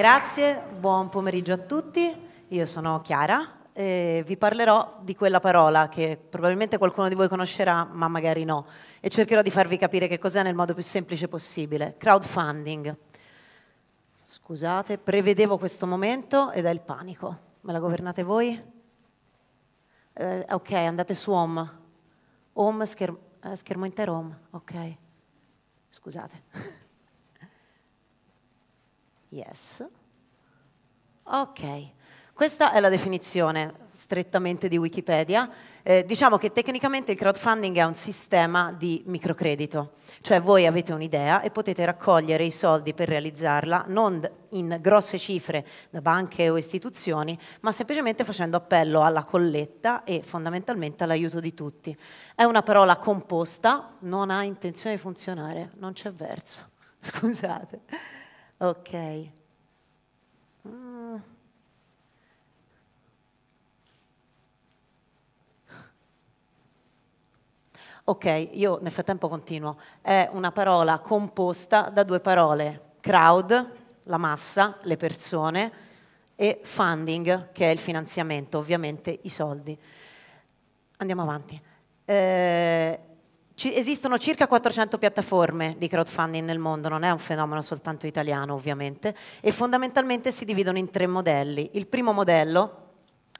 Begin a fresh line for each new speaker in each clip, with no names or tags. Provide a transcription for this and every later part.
Grazie, buon pomeriggio a tutti. Io sono Chiara e vi parlerò di quella parola che probabilmente qualcuno di voi conoscerà, ma magari no, e cercherò di farvi capire che cos'è nel modo più semplice possibile. Crowdfunding. Scusate, prevedevo questo momento ed è il panico. Me la governate voi? Eh, ok, andate su Home. Home, schermo, eh, schermo intero Home, ok. Scusate. Yes. Ok, questa è la definizione strettamente di Wikipedia. Eh, diciamo che tecnicamente il crowdfunding è un sistema di microcredito, cioè voi avete un'idea e potete raccogliere i soldi per realizzarla non in grosse cifre da banche o istituzioni, ma semplicemente facendo appello alla colletta e fondamentalmente all'aiuto di tutti. È una parola composta, non ha intenzione di funzionare, non c'è verso. Scusate. Ok. Ah. Ok, io nel frattempo continuo. È una parola composta da due parole, crowd, la massa, le persone, e funding, che è il finanziamento, ovviamente i soldi. Andiamo avanti. Eh, ci esistono circa 400 piattaforme di crowdfunding nel mondo, non è un fenomeno soltanto italiano ovviamente, e fondamentalmente si dividono in tre modelli. Il primo modello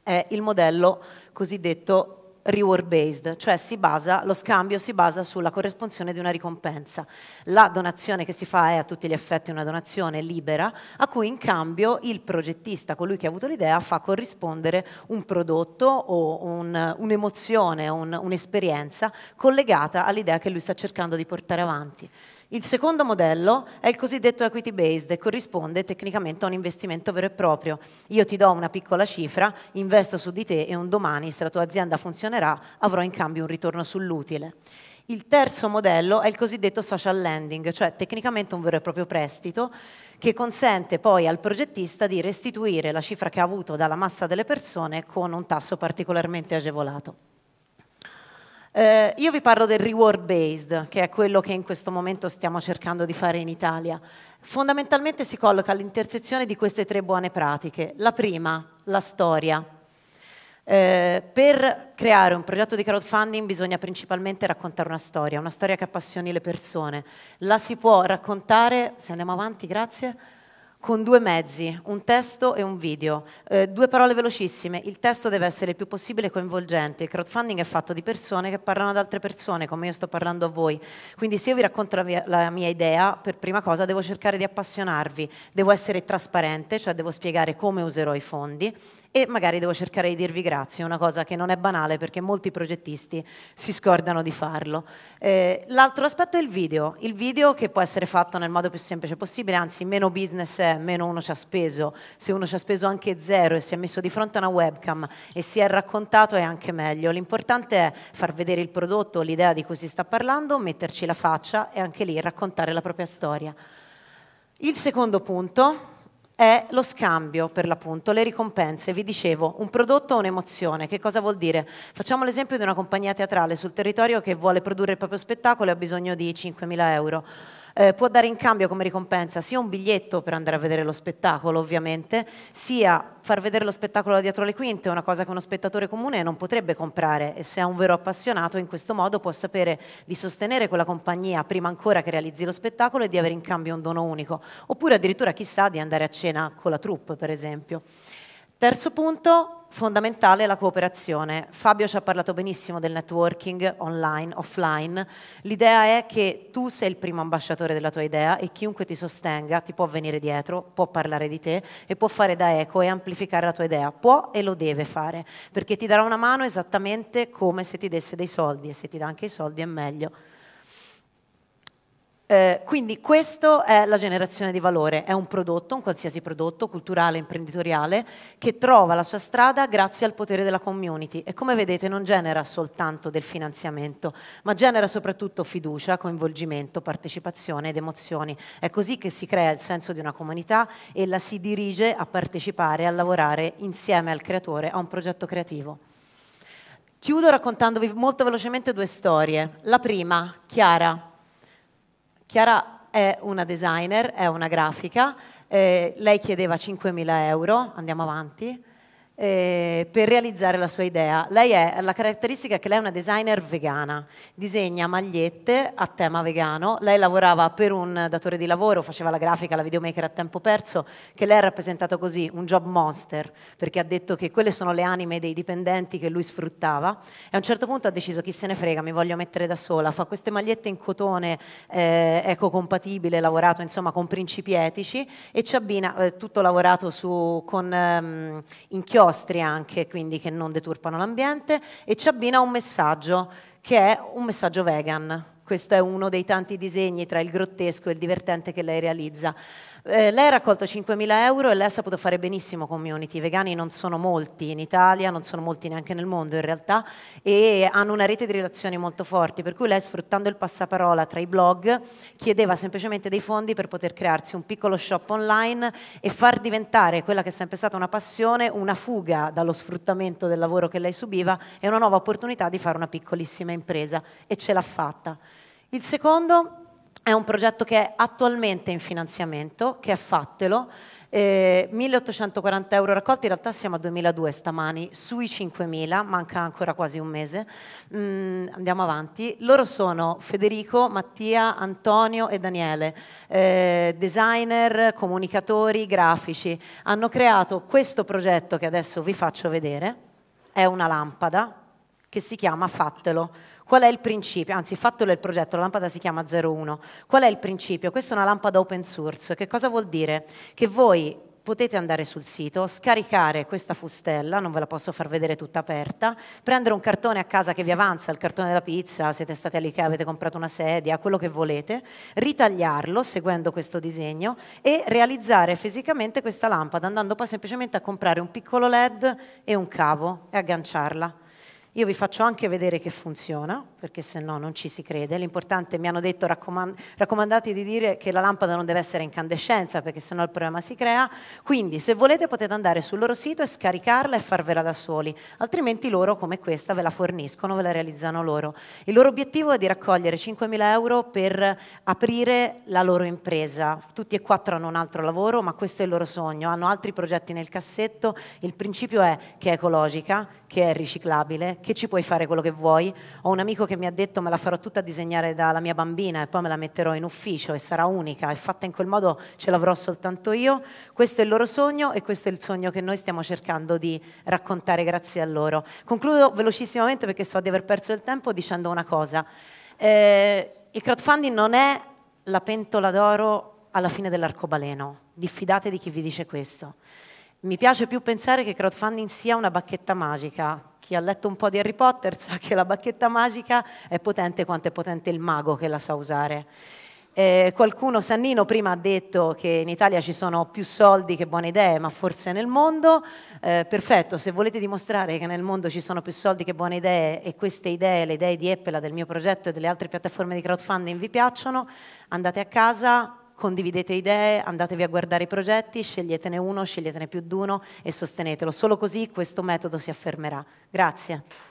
è il modello cosiddetto reward based, cioè basa, lo scambio si basa sulla corrispondenza di una ricompensa. La donazione che si fa è a tutti gli effetti una donazione libera, a cui in cambio il progettista, colui che ha avuto l'idea, fa corrispondere un prodotto o un'emozione, un un'esperienza collegata all'idea che lui sta cercando di portare avanti. Il secondo modello è il cosiddetto equity based e corrisponde tecnicamente a un investimento vero e proprio. Io ti do una piccola cifra, investo su di te e un domani, se la tua azienda funzionerà, avrò in cambio un ritorno sull'utile. Il terzo modello è il cosiddetto social lending, cioè tecnicamente un vero e proprio prestito che consente poi al progettista di restituire la cifra che ha avuto dalla massa delle persone con un tasso particolarmente agevolato. Eh, io vi parlo del reward based, che è quello che in questo momento stiamo cercando di fare in Italia. Fondamentalmente si colloca all'intersezione di queste tre buone pratiche. La prima, la storia. Eh, per creare un progetto di crowdfunding bisogna principalmente raccontare una storia, una storia che appassioni le persone. La si può raccontare, se andiamo avanti, grazie, con due mezzi, un testo e un video. Eh, due parole velocissime, il testo deve essere il più possibile coinvolgente, il crowdfunding è fatto di persone che parlano ad altre persone, come io sto parlando a voi. Quindi se io vi racconto la mia, la mia idea, per prima cosa devo cercare di appassionarvi, devo essere trasparente, cioè devo spiegare come userò i fondi, e magari devo cercare di dirvi grazie, una cosa che non è banale perché molti progettisti si scordano di farlo. Eh, l'altro aspetto è il video, il video che può essere fatto nel modo più semplice possibile, anzi meno business è, meno uno ci ha speso, se uno ci ha speso anche zero e si è messo di fronte a una webcam e si è raccontato è anche meglio, l'importante è far vedere il prodotto, l'idea di cui si sta parlando, metterci la faccia e anche lì raccontare la propria storia. Il secondo punto è lo scambio per l'appunto, le ricompense. Vi dicevo, un prodotto o un'emozione, che cosa vuol dire? Facciamo l'esempio di una compagnia teatrale sul territorio che vuole produrre il proprio spettacolo e ha bisogno di 5.000 euro eh, può dare in cambio come ricompensa sia un biglietto per andare a vedere lo spettacolo, ovviamente, sia far vedere lo spettacolo da dietro le quinte, una cosa che uno spettatore comune non potrebbe comprare e se è un vero appassionato in questo modo può sapere di sostenere quella compagnia prima ancora che realizzi lo spettacolo e di avere in cambio un dono unico, oppure addirittura chissà di andare a cena con la troupe, per esempio. Terzo punto, fondamentale è la cooperazione. Fabio ci ha parlato benissimo del networking online, offline. L'idea è che tu sei il primo ambasciatore della tua idea e chiunque ti sostenga ti può venire dietro, può parlare di te e può fare da eco e amplificare la tua idea. Può e lo deve fare, perché ti darà una mano esattamente come se ti desse dei soldi e se ti dà anche i soldi è meglio. Eh, quindi questa è la generazione di valore, è un prodotto, un qualsiasi prodotto culturale, imprenditoriale, che trova la sua strada grazie al potere della community e come vedete non genera soltanto del finanziamento, ma genera soprattutto fiducia, coinvolgimento, partecipazione ed emozioni. È così che si crea il senso di una comunità e la si dirige a partecipare, a lavorare insieme al creatore a un progetto creativo. Chiudo raccontandovi molto velocemente due storie. La prima, Chiara, Chiara è una designer, è una grafica, eh, lei chiedeva 5.000 euro, andiamo avanti eh, per realizzare la sua idea. Lei è, la caratteristica è che lei è una designer vegana, disegna magliette a tema vegano, lei lavorava per un datore di lavoro, faceva la grafica, la videomaker a tempo perso, che lei ha rappresentato così, un job monster, perché ha detto che quelle sono le anime dei dipendenti che lui sfruttava e a un certo punto ha deciso chi se ne frega, mi voglio mettere da sola, fa queste magliette in cotone eh, ecocompatibile, lavorato insomma con principi etici e ci abbina eh, tutto lavorato su, con ehm, inchiostro nostri anche, quindi che non deturpano l'ambiente, e ci abbina un messaggio che è un messaggio vegan. Questo è uno dei tanti disegni tra il grottesco e il divertente che lei realizza. Eh, lei ha raccolto 5.000 euro e lei ha saputo fare benissimo community. I vegani non sono molti in Italia, non sono molti neanche nel mondo in realtà, e hanno una rete di relazioni molto forti. Per cui lei, sfruttando il passaparola tra i blog, chiedeva semplicemente dei fondi per poter crearsi un piccolo shop online e far diventare quella che è sempre stata una passione, una fuga dallo sfruttamento del lavoro che lei subiva e una nuova opportunità di fare una piccolissima impresa. E ce l'ha fatta. Il secondo è un progetto che è attualmente in finanziamento, che è Fattelo, eh, 1840 euro raccolti, in realtà siamo a 2002 stamani, sui 5000, manca ancora quasi un mese, mm, andiamo avanti. Loro sono Federico, Mattia, Antonio e Daniele, eh, designer, comunicatori, grafici. Hanno creato questo progetto che adesso vi faccio vedere, è una lampada, che si chiama Fattelo. Qual è il principio? Anzi, fattelo è il progetto, la lampada si chiama 01. Qual è il principio? Questa è una lampada open source. Che cosa vuol dire? Che voi potete andare sul sito, scaricare questa fustella, non ve la posso far vedere tutta aperta, prendere un cartone a casa che vi avanza, il cartone della pizza, siete stati all'IKEA, avete comprato una sedia, quello che volete, ritagliarlo seguendo questo disegno e realizzare fisicamente questa lampada andando poi semplicemente a comprare un piccolo LED e un cavo e agganciarla io vi faccio anche vedere che funziona, perché se no non ci si crede. L'importante, mi hanno detto raccomand raccomandati di dire che la lampada non deve essere incandescenza, perché se no il problema si crea. Quindi se volete potete andare sul loro sito e scaricarla e farvela da soli, altrimenti loro come questa ve la forniscono, ve la realizzano loro. Il loro obiettivo è di raccogliere 5.000 euro per aprire la loro impresa. Tutti e quattro hanno un altro lavoro, ma questo è il loro sogno. Hanno altri progetti nel cassetto. Il principio è che è ecologica, che è riciclabile, che ci puoi fare quello che vuoi. Ho un amico che mi ha detto me la farò tutta disegnare dalla mia bambina e poi me la metterò in ufficio e sarà unica e fatta in quel modo ce l'avrò soltanto io. Questo è il loro sogno e questo è il sogno che noi stiamo cercando di raccontare grazie a loro. Concludo velocissimamente perché so di aver perso il tempo dicendo una cosa. Eh, il crowdfunding non è la pentola d'oro alla fine dell'arcobaleno, diffidate di chi vi dice questo. Mi piace più pensare che crowdfunding sia una bacchetta magica. Chi ha letto un po' di Harry Potter sa che la bacchetta magica è potente quanto è potente il mago che la sa usare. Eh, qualcuno, Sannino, prima ha detto che in Italia ci sono più soldi che buone idee, ma forse nel mondo. Eh, perfetto, se volete dimostrare che nel mondo ci sono più soldi che buone idee e queste idee, le idee di Eppela, del mio progetto e delle altre piattaforme di crowdfunding vi piacciono, andate a casa, condividete idee, andatevi a guardare i progetti, sceglietene uno, sceglietene più di uno e sostenetelo. Solo così questo metodo si affermerà. Grazie.